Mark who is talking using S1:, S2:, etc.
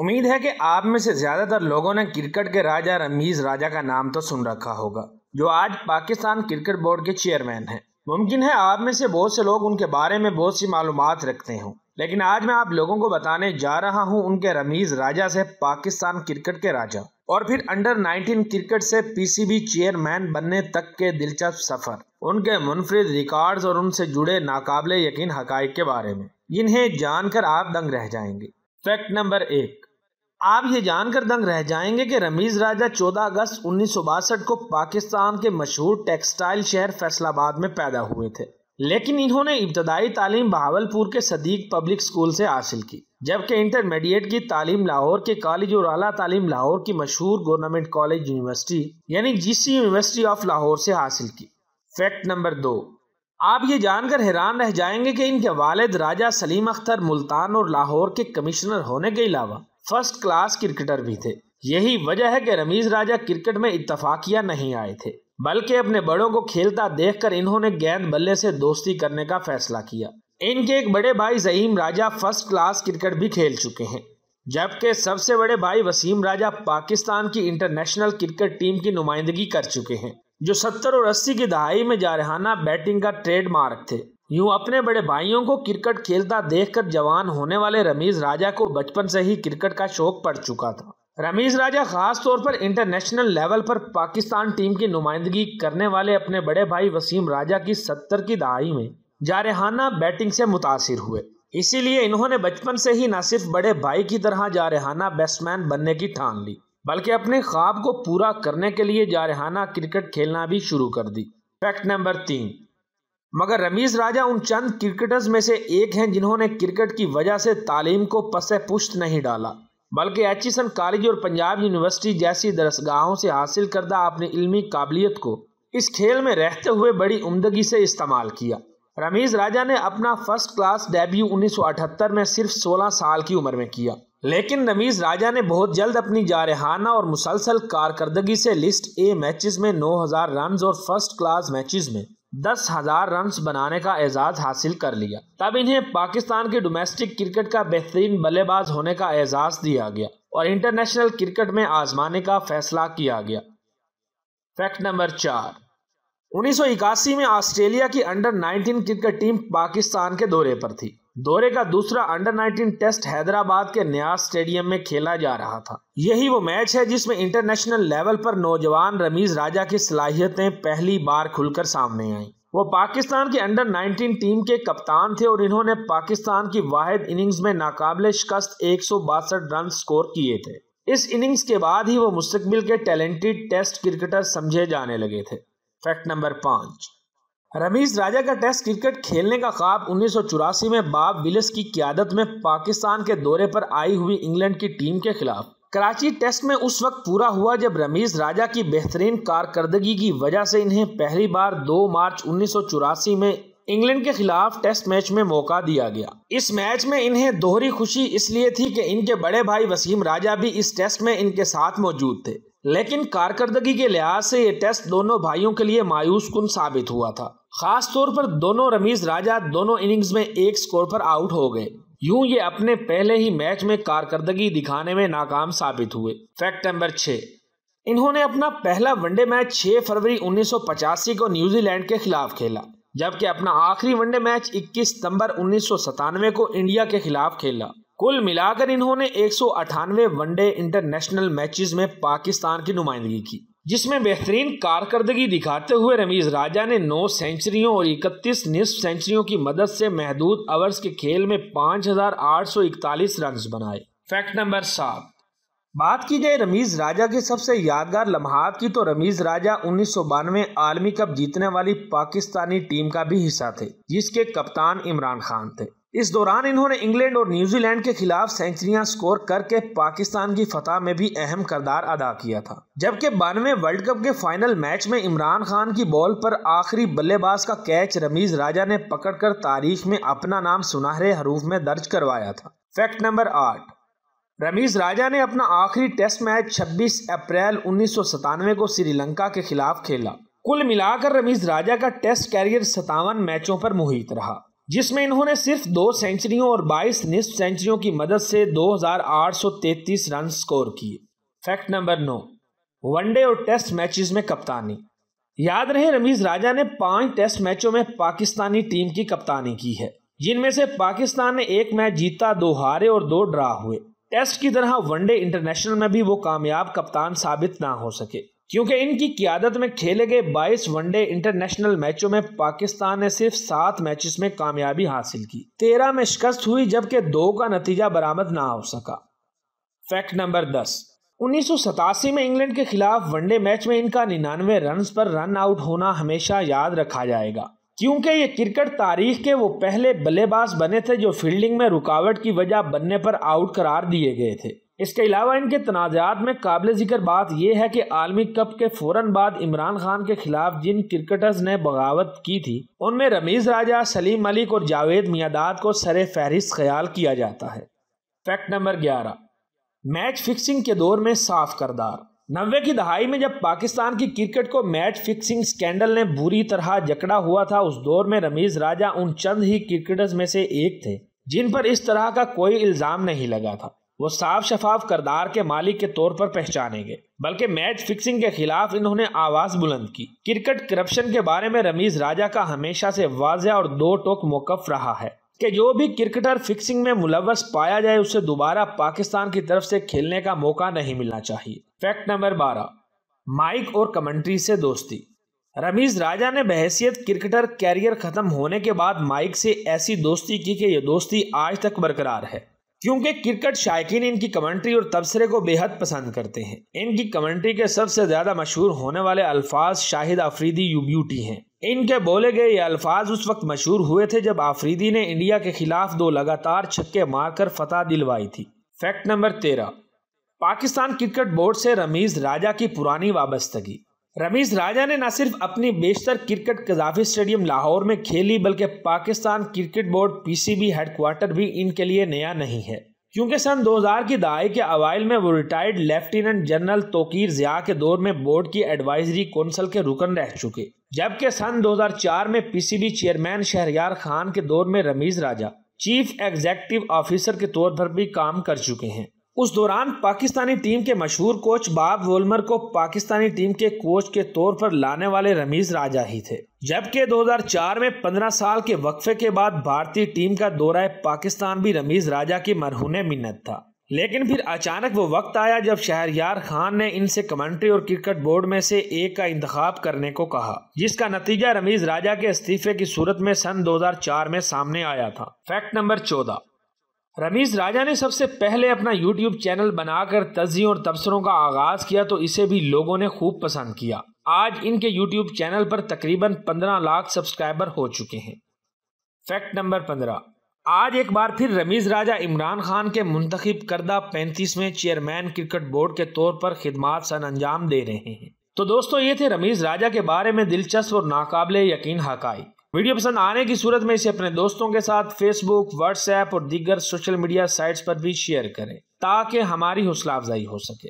S1: उम्मीद है कि आप में से ज़्यादातर लोगों ने क्रिकेट के राजा रमीज़ राजा का नाम तो सुन रखा होगा जो आज पाकिस्तान क्रिकेट बोर्ड के चेयरमैन हैं मुमकिन है आप में से बहुत से लोग उनके बारे में बहुत सी मालूम रखते हों लेकिन आज मैं आप लोगों को बताने जा रहा हूं उनके रमीज़ राजा से पाकिस्तान क्रिकेट के राजा और फिर अंडर 19 क्रिकेट से पीसीबी चेयरमैन बनने तक के दिलचस्प सफ़र उनके मुनफरद रिकॉर्ड्स और उनसे जुड़े नाकाबले यकीन हकाइक के बारे में इन्हें जानकर आप दंग रह जाएंगे फैक्ट नंबर एक आप ये जानकर दंग रह जाएंगे कि रमीज़ राजा 14 अगस्त उन्नीस को पाकिस्तान के मशहूर टेक्सटाइल शहर फैसलाबाद में पैदा हुए थे लेकिन इन्होंने इब्तदाई तालीम बहावलपुर के सदीक पब्लिक स्कूल से हासिल की जबकि इंटरमीडिएट की तालीम लाहौर के कॉलेज और अला तालीम लाहौर की मशहूर गवर्नमेंट कॉलेज यूनिवर्सिटी यानी जीसी यूनिवर्सिटी ऑफ लाहौर से हासिल की फैक्ट नंबर दो आप ये जानकर हैरान रह जाएंगे कि इनके वालिद राजा सलीम अख्तर मुल्तान और लाहौर के कमिश्नर होने के अलावा फर्स्ट क्लास क्रिकेटर भी थे यही वजह है कि रमीज राजा क्रिकेट में इतफाकिया नहीं आए थे बल्कि अपने बड़ों को खेलता देखकर इन्होंने गेंद बल्ले से दोस्ती करने का फैसला किया इनके एक बड़े भाई Zaeem Raja first class cricket भी खेल चुके हैं जबकि सबसे बड़े भाई वसीम राजा पाकिस्तान की इंटरनेशनल क्रिकेट टीम की नुमाइंदगी कर चुके हैं जो सत्तर और अस्सी की दहाई में जारहाना बैटिंग का ट्रेडमार्क थे यूं अपने बड़े भाइयों को क्रिकेट खेलता देखकर जवान होने वाले रमीज राजा को बचपन से ही क्रिकेट का शौक पड़ चुका था रमीज राजा खास तौर पर इंटरनेशनल लेवल पर पाकिस्तान टीम की नुमाइंदगी करने वाले अपने बड़े भाई वसीम राजा की सत्तर की दहाई में जारहाना बैटिंग से मुतासर हुए इसीलिए इन्होंने बचपन से ही न सिर्फ बड़े भाई की तरह जारहाना बैट्समैन बनने की ठान ली बल्कि अपने ख्वाब को पूरा करने के लिए जारहाना क्रिकेट खेलना भी शुरू कर दी फैक्ट नंबर तीन मगर रमीज राजा उन चंद क्रिकेटर्स में से एक हैं जिन्होंने क्रिकेट की वजह से तालीम को पसे पुश्त नहीं डाला बल्कि एचिसन कॉलेज और पंजाब यूनिवर्सिटी जैसी दरसगाहों से हासिल करदा अपनी इल्मी काबिलियत को इस खेल में रहते हुए बड़ी उमदगी से इस्तेमाल किया रमीज राजा ने अपना फर्स्ट क्लास डेब्यू 1978 में सिर्फ 16 साल की उम्र में किया लेकिन रमीज राजा ने बहुत जल्द अपनी जारहाना और मुसलसल कारकर्दगी से लिस्ट ए मैचेस में 9000 रन्स और फर्स्ट क्लास मैचेस में दस हज़ार रन बनाने का एजाज़ हासिल कर लिया तब इन्हें पाकिस्तान के डोमेस्टिक क्रिकेट का बेहतरीन बल्लेबाज होने का एजाज़ दिया गया और इंटरनेशनल क्रिकेट में आजमाने का फैसला किया गया फैक्ट नंबर चार 1981 में ऑस्ट्रेलिया की अंडर 19 क्रिकेट टीम पाकिस्तान के दौरे पर थी दौरे का दूसरा अंडर 19 टेस्ट हैदराबाद के न्याज स्टेडियम में खेला जा रहा था यही वो मैच है जिसमें इंटरनेशनल लेवल पर नौजवान रमीज राजा की सलाहियतें पहली बार खुलकर सामने आईं वो पाकिस्तान की अंडर 19 टीम के कप्तान थे और इन्होंने पाकिस्तान की वाहिद इनिंग्स में नाकाबले शिकस्त एक रन स्कोर किए थे इस इनिंग्स के बाद ही वो मुस्तबिल के टैलेंटेड टेस्ट क्रिकेटर समझे जाने लगे थे फैक्ट नंबर पाँच रमीज राजा का टेस्ट क्रिकेट खेलने का ख्वाब उन्नीस में बाब विलिस की क्यादत में पाकिस्तान के दौरे पर आई हुई इंग्लैंड की टीम के खिलाफ कराची टेस्ट में उस वक्त पूरा हुआ जब रमीज राजा की बेहतरीन कारकर्दगी की वजह से इन्हें पहली बार 2 मार्च उन्नीस में इंग्लैंड के खिलाफ टेस्ट मैच में मौका दिया गया इस मैच में इन्हें दोहरी खुशी इसलिए थी कि इनके बड़े भाई वसीम राजा भी इस टेस्ट में इनके साथ मौजूद थे लेकिन कारकर्दगी के लिहाज से ये टेस्ट दोनों भाइयों के लिए मायूस कुन साबित हुआ था खास तौर पर दोनों रमीज राजा दोनों इनिंग्स में एक स्कोर पर आउट हो गए यूं ये अपने पहले ही मैच में कारकर्दगी दिखाने में नाकाम साबित हुए फैक्ट नंबर छह इन्होंने अपना पहला वनडे मैच 6 फरवरी उन्नीस को न्यूजीलैंड के खिलाफ खेला जबकि अपना आखिरी वनडे मैच 21 सितंबर उन्नीस को इंडिया के खिलाफ खेला कुल मिलाकर इन्होंने एक वनडे इंटरनेशनल मैचेस में पाकिस्तान की नुमाइंदगी की जिसमें बेहतरीन कारकर्दगी दिखाते हुए रमीज राजा ने 9 सेंचुरियों और 31 निस्फ सेंचुरियों की मदद से महदूद अवर्स के खेल में 5,841 रन्स बनाए फैक्ट नंबर सात बात की जाए रमीज राजा के सबसे यादगार लम्हात की तो रमीज राजा उन्नीस सौ बानवे आलमी कप जीतने वाली पाकिस्तानी टीम का भी हिस्सा थे जिसके कप्तान इमरान खान थे इस दौरान इन्होंने इंग्लैंड और न्यूजीलैंड के खिलाफ सेंचुरियां स्कोर करके पाकिस्तान की फतह में भी अहम करदार अदा किया था जबकि बानवे वर्ल्ड कप के फाइनल मैच में इमरान खान की बॉल पर आखिरी बल्लेबाज का कैच रमीज राजा ने पकड़कर तारीख में अपना नाम सुनहरे हरूफ में दर्ज करवाया था फैक्ट नंबर आठ रमीज राजा ने अपना आखिरी टेस्ट मैच छब्बीस अप्रैल उन्नीस को श्रीलंका के खिलाफ खेला कुल मिलाकर रमीज राजा का टेस्ट कैरियर सतावन मैचों पर मुहित रहा जिसमें इन्होंने सिर्फ दो सेंचुरियों और 22 निस्फ सेंचुरियों की मदद से 2,833 रन स्कोर किए फैक्ट नंबर नौ वनडे और टेस्ट मैचेस में कप्तानी याद रहे रमीज राजा ने पांच टेस्ट मैचों में पाकिस्तानी टीम की कप्तानी की है जिनमें से पाकिस्तान ने एक मैच जीता दो हारे और दो ड्रा हुए टेस्ट की तरह वनडे इंटरनेशनल में भी वो कामयाब कप्तान साबित ना हो सके क्योंकि इनकी क्यादत में खेले गए 22 वनडे इंटरनेशनल मैचों में पाकिस्तान ने सिर्फ सात मैचेस में कामयाबी हासिल की तेरह में शिकस्त हुई जबकि दो का नतीजा बरामद ना हो सका फैक्ट नंबर दस उन्नीस में इंग्लैंड के खिलाफ वनडे मैच में इनका निन्यानवे रन पर रन आउट होना हमेशा याद रखा जाएगा क्योंकि ये क्रिकेट तारीख के वो पहले बल्लेबाज बने थे जो फील्डिंग में रुकावट की वजह बनने पर आउट करार दिए गए थे इसके अलावा इनके तनाज़ात में काबिल जिक्र बात यह है कि आलमी कप के फौरन बाद इमरान खान के खिलाफ जिन क्रिकेटर्स ने बगावत की थी उनमें रमीज़ राजा सलीम मलिक और जावेद मियादाद को सर फहरिस्त ख्याल किया जाता है फैक्ट नंबर ग्यारह मैच फिक्सिंग के दौर में साफ करदार नब्बे की दहाई में जब पाकिस्तान की क्रिकेट को मैच फिक्सिंग स्कैंडल ने बुरी तरह जकड़ा हुआ था उस दौर में रमीज़ राजा उन चंद ही क्रिकेटर्स में से एक थे जिन पर इस तरह का कोई इल्ज़ाम नहीं लगा था वो साफ शफाफ करदार के मालिक के तौर पर पहचानेंगे बल्कि मैच फिक्सिंग के खिलाफ इन्होंने आवाज बुलंद की क्रिकेट करप्शन के बारे में रमीज राजा का हमेशा से वाजिया और दो टोक मौकफ रहा है कि जो भी क्रिकेटर फिक्सिंग में मुलवस पाया जाए उसे दोबारा पाकिस्तान की तरफ से खेलने का मौका नहीं मिलना चाहिए फैक्ट नंबर बारह माइक और कमेंट्री से दोस्ती रमीज राजा ने बहसीत क्रिकेटर कैरियर खत्म होने के बाद माइक से ऐसी दोस्ती की कि यह दोस्ती आज तक बरकरार है क्योंकि क्रिकेट शायकीन इनकी कमेंट्री और तबसरे को बेहद पसंद करते हैं इनकी कमेंट्री के सबसे ज़्यादा मशहूर होने वाले अल्फाज शाहिद आफरीदी यू ब्यूटी हैं इनके बोले गए ये अल्फाज उस वक्त मशहूर हुए थे जब आफरीदी ने इंडिया के खिलाफ दो लगातार छक्के मारकर फतह दिलवाई थी फैक्ट नंबर तेरह पाकिस्तान क्रिकेट बोर्ड से रमीज राजा की पुरानी वाबस्तगी रमीज राजा ने न सिर्फ अपनी बेशतर क्रिकेट कजाफी स्टेडियम लाहौर में खेली बल्कि Pakistan cricket board PCB headquarter भी इनके लिए नया नहीं है क्योंकि सन 2000 की दहाई के अवाइल में वो retired lieutenant general Tauqir Zia के दौर में बोर्ड की एडवाइजरी कौंसल के रुकन रह चुके जबकि सन 2004 में पीसीबी चेयरमैन शहरियार खान के दौर में Rameez Raja chief executive officer के तौर पर भी काम कर चुके हैं उस दौरान पाकिस्तानी टीम के मशहूर कोच बाब वोलमर को पाकिस्तानी टीम के कोच के तौर पर लाने वाले रमीज राजा ही थे जबकि 2004 में 15 साल के वक्फे के बाद भारतीय टीम का दौरा पाकिस्तान भी रमीज राजा की मरहून मिन्नत था लेकिन फिर अचानक वो वक्त आया जब शहरयार खान ने इनसे कमेंट्री और क्रिकेट बोर्ड में से एक का इंतखा करने को कहा जिसका नतीजा रमीज राजा के इस्तीफे की सूरत में सन 2004 में सामने आया था फैक्ट नंबर 14 रमीज राजा ने सबसे पहले अपना यूट्यूब चैनल बनाकर तजियों और तबसरों का आगाज किया तो इसे भी लोगों ने खूब पसंद किया आज इनके यूट्यूब चैनल पर तकरीबन पंद्रह लाख सब्सक्राइबर हो चुके हैं फैक्ट नंबर पंद्रह आज एक बार फिर रमीज राजा इमरान खान के मुंतखब करदा पैंतीसवें चेयरमैन क्रिकेट बोर्ड के तौर पर खिदमात सन अंजाम दे रहे हैं तो दोस्तों ये थे रमीज राजा के बारे में दिलचस्प और नाकबले यकीन हकाई वीडियो पसंद आने की सूरत में इसे अपने दोस्तों के साथ फेसबुक व्हाट्सएप और दीगर सोशल मीडिया साइट्स पर भी शेयर करें ताकि हमारी हौसला अफजाई हो सके